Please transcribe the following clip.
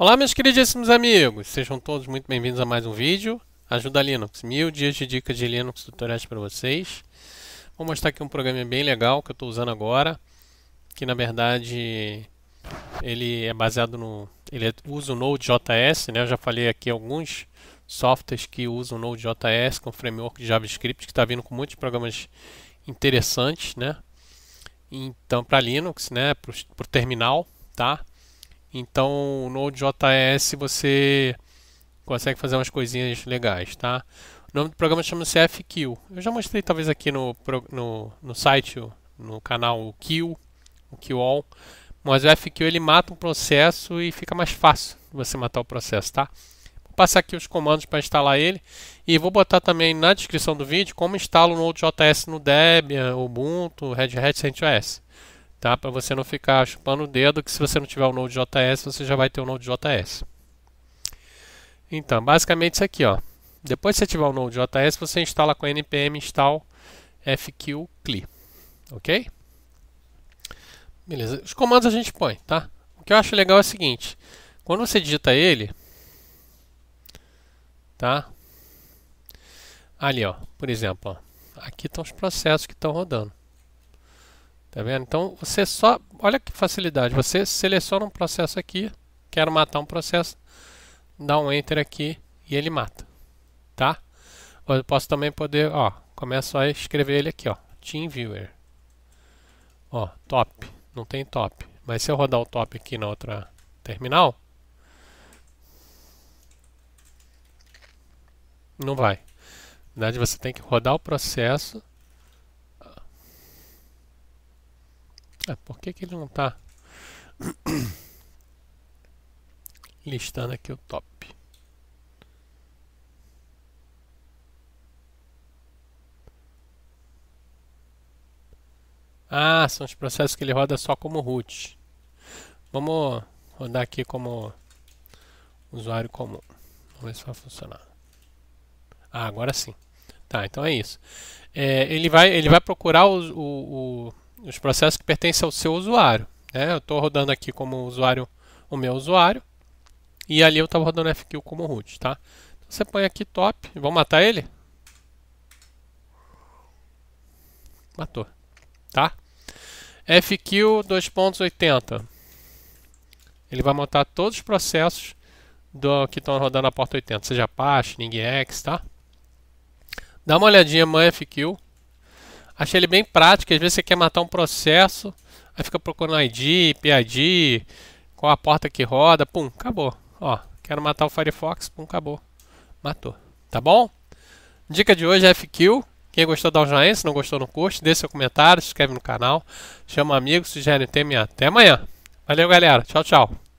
Olá meus queridíssimos amigos, sejam todos muito bem-vindos a mais um vídeo Ajuda Linux, mil dias de dicas de Linux tutoriais para vocês Vou mostrar aqui um programa bem legal que eu estou usando agora Que na verdade ele é baseado no... ele é, usa o Node.js, né? Eu já falei aqui alguns softwares que usam o Node.js com framework de JavaScript Que está vindo com muitos programas interessantes, né? Então para Linux, né? Para o terminal, tá? Então, no Node.js você consegue fazer umas coisinhas legais, tá? O nome do programa chama CFQ. Eu já mostrei talvez aqui no, no, no site, no canal o Q, o mas o FQ ele mata um processo e fica mais fácil você matar o processo, tá? Vou passar aqui os comandos para instalar ele e vou botar também na descrição do vídeo como instalo o Node.js no Debian, Ubuntu, Red Hat CentOS tá? Para você não ficar chupando o dedo, que se você não tiver o Node.js, você já vai ter o Node.js. Então, basicamente isso aqui, ó. Depois que você tiver o Node.js, você instala com npm install fqcli, ok? Beleza, os comandos a gente põe, tá? O que eu acho legal é o seguinte, quando você digita ele, tá? Ali, ó, por exemplo, ó, aqui estão os processos que estão rodando. Tá vendo? Então você só, olha que facilidade, você seleciona um processo aqui, quero matar um processo, dá um enter aqui e ele mata, tá? Eu posso também poder, ó, começo a escrever ele aqui, ó, TeamViewer. Ó, top, não tem top, mas se eu rodar o top aqui na outra terminal, não vai. Na verdade, você tem que rodar o processo por que, que ele não está listando aqui o top? Ah, são os processos que ele roda só como root. Vamos rodar aqui como usuário comum. Vamos ver se vai funcionar. Ah, agora sim. Tá, então é isso. É, ele, vai, ele vai procurar o, o os processos que pertencem ao seu usuário. Né? Eu estou rodando aqui como usuário o meu usuário e ali eu estava rodando FQ como root. Tá? Então, você põe aqui top, vamos matar ele? Matou. Tá? FQ 2.80. Ele vai montar todos os processos do que estão rodando na porta 80, seja Apache, NingX, tá? Dá uma olhadinha mãe FQ Achei ele bem prático, às vezes você quer matar um processo, aí fica procurando ID, PID, qual a porta que roda, pum, acabou. Ó, quero matar o Firefox, pum, acabou. Matou. Tá bom? Dica de hoje é FQ. Quem gostou dá um joinha, se não gostou não curso, deixa seu comentário, se inscreve no canal, chama amigos, sugere tema e até amanhã. Valeu galera, tchau tchau.